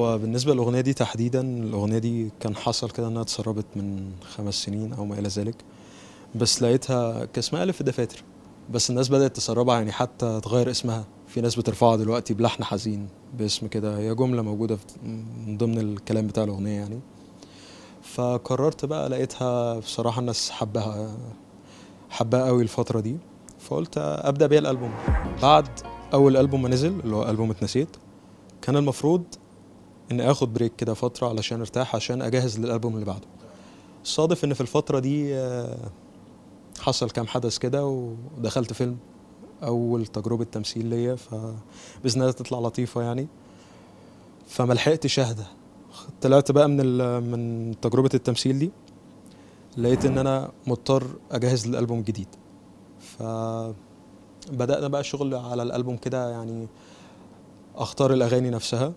هو بالنسبه للاغنيه دي تحديدا الاغنيه دي كان حصل كده انها اتسربت من خمس سنين او ما الى ذلك بس لقيتها كاسمها الف في الدفاتر بس الناس بدات تسربها يعني حتى تغير اسمها في ناس بترفعها دلوقتي بلحن حزين باسم كده هي جمله موجوده من ضمن الكلام بتاع الاغنيه يعني فقررت بقى لقيتها بصراحه الناس حبها حبها قوي الفتره دي فقلت ابدا بيها الالبوم بعد اول البوم ما نزل اللي هو البوم اتنسيت كان المفروض ان اخد بريك كده فتره علشان ارتاح عشان اجهز للالبوم اللي بعده صادف ان في الفتره دي آه، حصل كام حدث كده ودخلت فيلم اول تجربه تمثيل ليا فباذن الله تطلع لطيفه يعني فما لحقتش اهدى طلعت بقى من من تجربه التمثيل دي لقيت ان انا مضطر اجهز للالبوم ف فبدانا بقى شغل على الالبوم كده يعني اختار الاغاني نفسها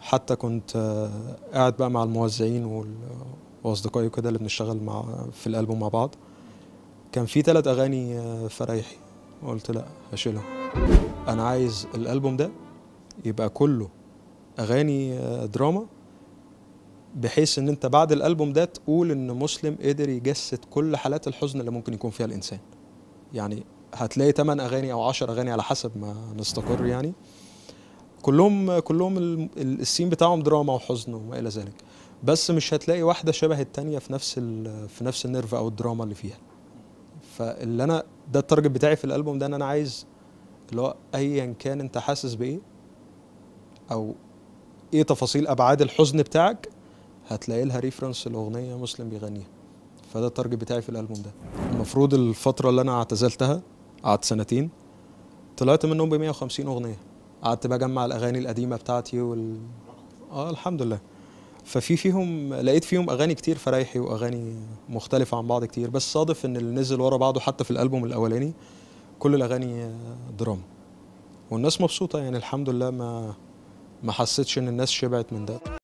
حتى كنت آه، قاعد بقى مع الموزعين واصدقائي وكده اللي بنشتغل مع في الالبوم مع بعض كان في ثلاث اغاني آه، فريحي قلت لا هشيلهم انا عايز الالبوم ده يبقى كله اغاني آه، دراما بحيث ان انت بعد الالبوم ده تقول ان مسلم قدر يجسد كل حالات الحزن اللي ممكن يكون فيها الانسان يعني هتلاقي 8 اغاني او 10 اغاني على حسب ما نستقر يعني كلهم كلهم السين بتاعهم دراما وحزن وما الى ذلك بس مش هتلاقي واحده شبه الثانيه في نفس في نفس النيرف او الدراما اللي فيها فاللي انا ده التارجت بتاعي في الالبوم ده ان انا عايز اللي هو ايا كان انت حاسس بايه او ايه تفاصيل ابعاد الحزن بتاعك هتلاقي لها ريفرنس الاغنيه مسلم بيغنيها فده التارجت بتاعي في الالبوم ده المفروض الفتره اللي انا اعتزلتها قعدت سنتين طلعت منهم ب 150 اغنيه قعدت بجمع الاغاني القديمه بتاعتي وال اه الحمد لله ففي فيهم لقيت فيهم اغاني كتير فرايحي واغاني مختلفه عن بعض كتير بس صادف ان اللي نزل ورا بعضه حتى في الالبوم الاولاني كل الاغاني آه، دراما والناس مبسوطه يعني الحمد لله ما ما حسيتش ان الناس شبعت من ده